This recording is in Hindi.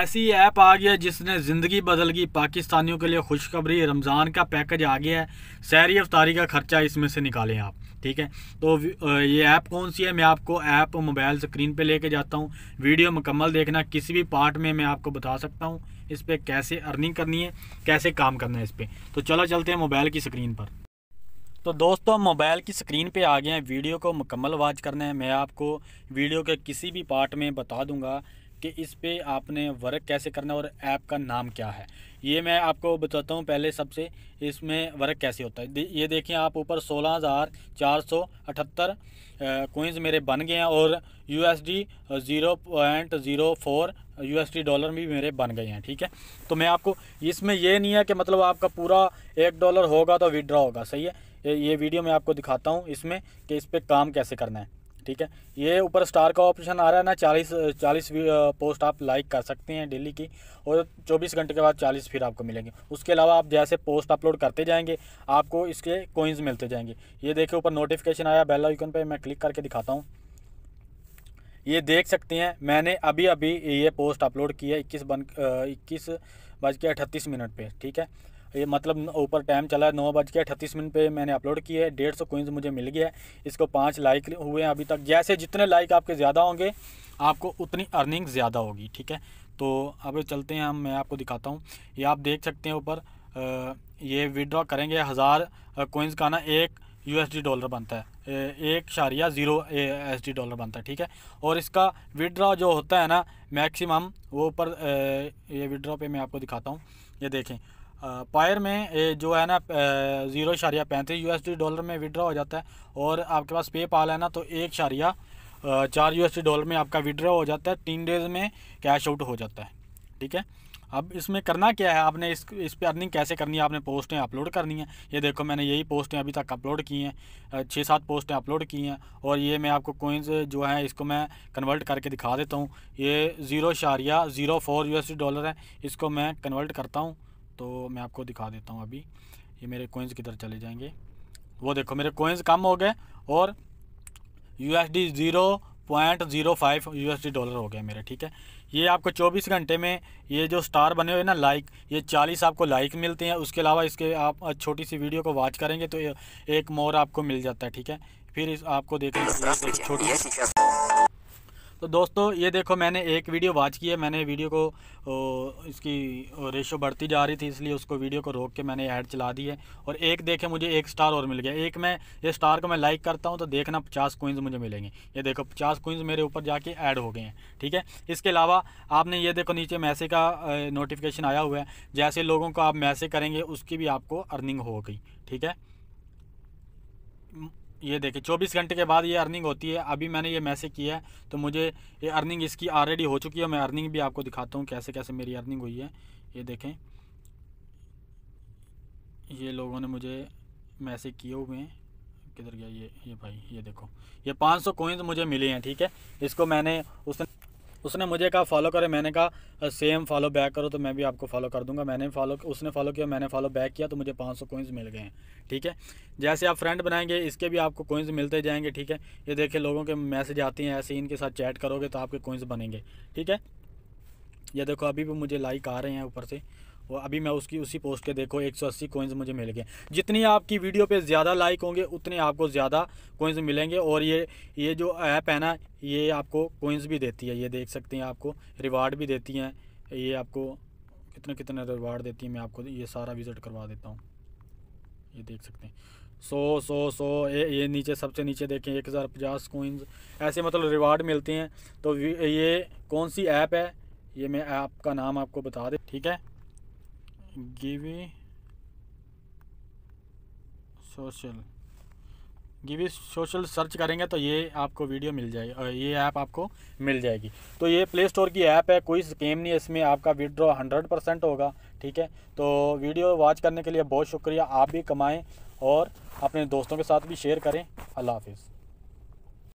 ऐसी ऐप आ गया जिसने ज़िंदगी बदल गई पाकिस्तानियों के लिए खुशखबरी रमज़ान का पैकेज आ गया है सैरी अफ्तारी का खर्चा इसमें से निकालें आप ठीक है तो ये ऐप कौन सी है मैं आपको ऐप मोबाइल स्क्रीन पे लेके जाता हूँ वीडियो मुकम्मल देखना किसी भी पार्ट में मैं आपको बता सकता हूँ इस पर कैसे अर्निंग करनी है कैसे काम करना है इस पर तो चलो चलते हैं मोबाइल की स्क्रीन पर तो दोस्तों मोबाइल की स्क्रीन पे आ गए हैं वीडियो को मुकम्मल वाच करना है मैं आपको वीडियो के किसी भी पार्ट में बता दूंगा कि इस पर आपने वर्क कैसे करना और ऐप का नाम क्या है ये मैं आपको बताता हूँ पहले सबसे इसमें वर्क कैसे होता है ये देखिए आप ऊपर सोलह हज़ार चार सौ अठहत्तर कोइंस मेरे बन गए हैं और U S D zero point zero four U S D dollar भी मेरे बन गए हैं ठीक है तो मैं आपको इसमें यह नहीं है कि मतलब आपका पूरा एक डॉलर होगा तो विदड्रॉ होगा सही है ये वीडियो मैं आपको दिखाता हूँ इसमें कि इस पर काम कैसे करना है ठीक है ये ऊपर स्टार का ऑप्शन आ रहा है ना चालीस चालीस पोस्ट आप लाइक कर सकते हैं डेली की और चौबीस घंटे के बाद चालीस फिर आपको मिलेंगे उसके अलावा आप जैसे पोस्ट अपलोड करते जाएंगे आपको इसके कोइंस मिलते जाएंगे ये देखिए ऊपर नोटिफिकेशन आया बेल आइकन पर मैं क्लिक करके दिखाता हूँ ये देख सकते हैं मैंने अभी अभी ये पोस्ट अपलोड की है इक्कीस बन इक्कीस बज के अठतीस मिनट पर ठीक है ये मतलब ऊपर टाइम चला है नौ बज के अठतीस मिनट पर मैंने अपलोड किया है डेढ़ सौ कोइंस मुझे मिल गया है इसको पाँच लाइक हुए हैं अभी तक जैसे जितने लाइक आपके ज़्यादा होंगे आपको उतनी अर्निंग ज़्यादा होगी ठीक है तो अब चलते हैं हम मैं आपको दिखाता हूँ ये आप देख सकते हैं ऊपर ये विड्रॉ करेंगे हज़ार कोइंस का ना एक यू डॉलर बनता है एक शारिया ज़ीरो एस डी डॉलर बनता है ठीक है और इसका विदड्रॉ जो होता है ना मैक्सिमम वो ऊपर ये विड्रॉ पे मैं आपको दिखाता हूँ ये देखें पायर में जो है ना ज़ीरो इशारिया पैंतीस यू डॉलर में विड्रा हो जाता है और आपके पास पे पाल है ना तो एक इशारिया चार यू डॉलर में आपका विड्रा हो जाता है तीन डेज़ में कैश आउट हो जाता है ठीक है अब इसमें करना क्या है आपने इस इस पर अर्निंग कैसे करनी है आपने पोस्टें अपलोड करनी है ये देखो मैंने यही पोस्टें अभी तक अपलोड की हैं छः सात पोस्टें अपलोड की हैं और ये मैं आपको कोइंस जो है इसको मैं कन्वर्ट करके दिखा देता हूँ ये ज़ीरो इशारिया ज़ीरो फोर यू डॉलर है इसको मैं कन्वर्ट करता हूँ तो मैं आपको दिखा देता हूँ अभी ये मेरे कोइंस किधर चले जाएंगे वो देखो मेरे कोइंस कम हो गए और U S D zero point zero five U S D dollar हो गए मेरे ठीक है ये आपको चौबीस घंटे में ये जो स्टार बने हुए ना लाइक ये चालीस आपको लाइक मिलते हैं उसके अलावा इसके आप छोटी सी वीडियो को वॉच करेंगे तो एक मोर आपको मिल जाता है ठीक है फिर इस आपको देखने छोटी तो दोस्तों ये देखो मैंने एक वीडियो वाच की है मैंने वीडियो को ओ, इसकी रेशो बढ़ती जा रही थी इसलिए उसको वीडियो को रोक के मैंने ऐड चला दी है और एक देखे मुझे एक स्टार और मिल गया एक मैं ये स्टार को मैं लाइक करता हूँ तो देखना पचास कोइंस मुझे मिलेंगे ये देखो पचास कोइंस मेरे ऊपर जाके ऐड हो गए हैं ठीक है इसके अलावा आपने ये देखो नीचे मैसेज का नोटिफिकेशन आया हुआ है जैसे लोगों को आप मैसेज करेंगे उसकी भी आपको अर्निंग हो गई ठीक है ये देखिए 24 घंटे के बाद ये अर्निंग होती है अभी मैंने ये मैसेज किया है तो मुझे ये अर्निंग इसकी ऑलरेडी हो चुकी है मैं अर्निंग भी आपको दिखाता हूँ कैसे कैसे मेरी अर्निंग हुई है ये देखें ये लोगों ने मुझे मैसेज किए हुए हैं किधर गया ये ये भाई ये देखो ये 500 सौ मुझे मिले हैं ठीक है इसको मैंने उसने उसने मुझे कहा फॉलो करे मैंने कहा सेम फॉलो बैक करो तो मैं भी आपको फॉलो कर दूंगा मैंने फॉलो उसने फॉलो किया मैंने फॉलो बैक किया तो मुझे 500 सौ कोइंस मिल गए हैं ठीक है जैसे आप फ्रेंड बनाएंगे इसके भी आपको कोइंस मिलते जाएंगे ठीक है ये देखिए लोगों के मैसेज आती हैं ऐसे इनके साथ चैट करोगे तो आपके कोइंस बनेंगे ठीक है ये देखो अभी भी मुझे लाइक आ रहे हैं ऊपर से और अभी मैं उसकी उसी पोस्ट के देखो 180 कॉइन्स मुझे मिल गए जितनी आपकी वीडियो पे ज़्यादा लाइक होंगे उतने आपको ज़्यादा कॉइन्स मिलेंगे और ये ये जो ऐप है ना ये आपको कॉइन्स भी देती है ये देख सकते हैं आपको रिवार्ड भी देती हैं ये आपको कितने कितने रिवार्ड देती है मैं आपको ये सारा विज़िट करवा देता हूँ ये देख सकते हैं सो सो सो ये ये नीचे सबसे नीचे देखें एक हज़ार पचास कोइंस ऐसे मतलब रिवार्ड मिलते हैं तो ये कौन सी ऐप है ये मैं ऐप का नाम आपको बता दें ठीक है give social give social search करेंगे तो ये आपको वीडियो मिल जाएगी ये ऐप आप आपको मिल जाएगी तो ये प्ले स्टोर की ऐप है कोई स्केम नहीं है इसमें आपका विड्रॉ हंड्रेड परसेंट होगा ठीक है तो वीडियो वॉच करने के लिए बहुत शुक्रिया आप भी कमाएँ और अपने दोस्तों के साथ भी शेयर करें अल्लाह हाफिज़